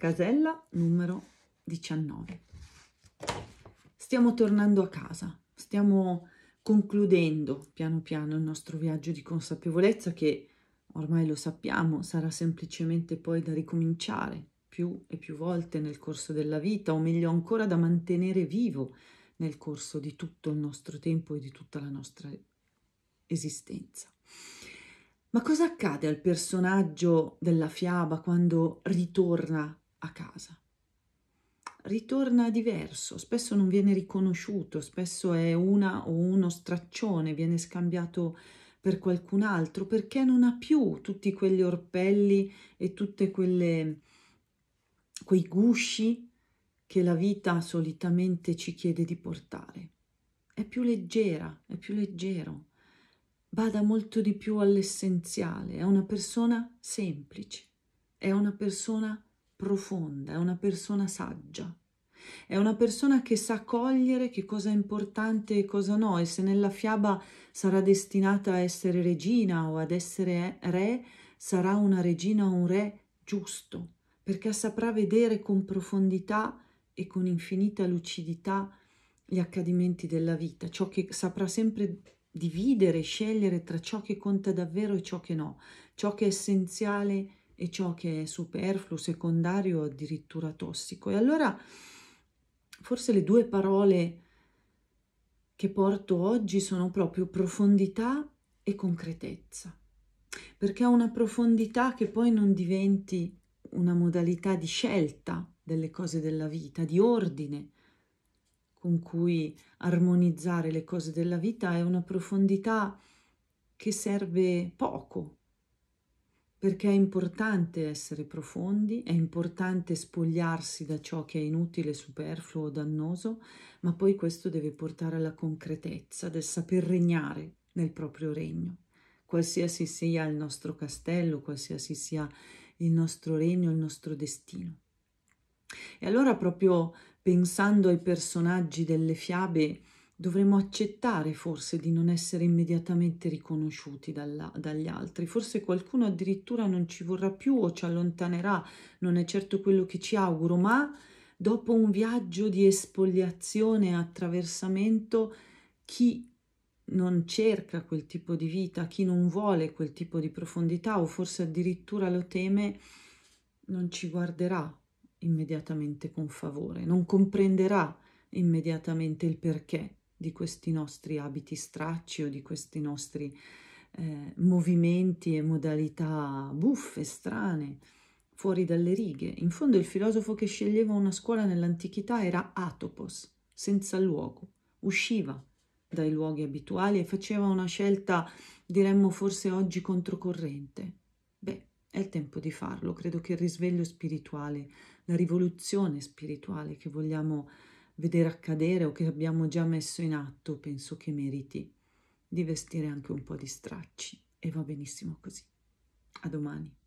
Casella numero 19. Stiamo tornando a casa, stiamo concludendo piano piano il nostro viaggio di consapevolezza che ormai lo sappiamo sarà semplicemente poi da ricominciare più e più volte nel corso della vita o meglio ancora da mantenere vivo nel corso di tutto il nostro tempo e di tutta la nostra esistenza. Ma cosa accade al personaggio della fiaba quando ritorna a casa. Ritorna diverso, spesso non viene riconosciuto, spesso è una o uno straccione, viene scambiato per qualcun altro perché non ha più tutti quegli orpelli e tutti quei gusci che la vita solitamente ci chiede di portare. È più leggera, è più leggero. Bada molto di più all'essenziale, è una persona semplice, è una persona semplice profonda, è una persona saggia, è una persona che sa cogliere che cosa è importante e cosa no e se nella fiaba sarà destinata a essere regina o ad essere re, sarà una regina o un re giusto, perché saprà vedere con profondità e con infinita lucidità gli accadimenti della vita, ciò che saprà sempre dividere, scegliere tra ciò che conta davvero e ciò che no, ciò che è essenziale e ciò che è superfluo, secondario, o addirittura tossico. E allora forse le due parole che porto oggi sono proprio profondità e concretezza, perché una profondità che poi non diventi una modalità di scelta delle cose della vita, di ordine con cui armonizzare le cose della vita, è una profondità che serve poco perché è importante essere profondi, è importante spogliarsi da ciò che è inutile, superfluo o dannoso, ma poi questo deve portare alla concretezza del saper regnare nel proprio regno. Qualsiasi sia il nostro castello, qualsiasi sia il nostro regno, il nostro destino. E allora proprio pensando ai personaggi delle fiabe, dovremmo accettare forse di non essere immediatamente riconosciuti dalla, dagli altri, forse qualcuno addirittura non ci vorrà più o ci allontanerà, non è certo quello che ci auguro, ma dopo un viaggio di espoliazione e attraversamento, chi non cerca quel tipo di vita, chi non vuole quel tipo di profondità o forse addirittura lo teme, non ci guarderà immediatamente con favore, non comprenderà immediatamente il perché di questi nostri abiti stracci o di questi nostri eh, movimenti e modalità buffe, strane, fuori dalle righe. In fondo il filosofo che sceglieva una scuola nell'antichità era Atopos, senza luogo, usciva dai luoghi abituali e faceva una scelta, diremmo forse oggi, controcorrente. Beh, è il tempo di farlo, credo che il risveglio spirituale, la rivoluzione spirituale che vogliamo vedere accadere o che abbiamo già messo in atto, penso che meriti di vestire anche un po' di stracci e va benissimo così. A domani.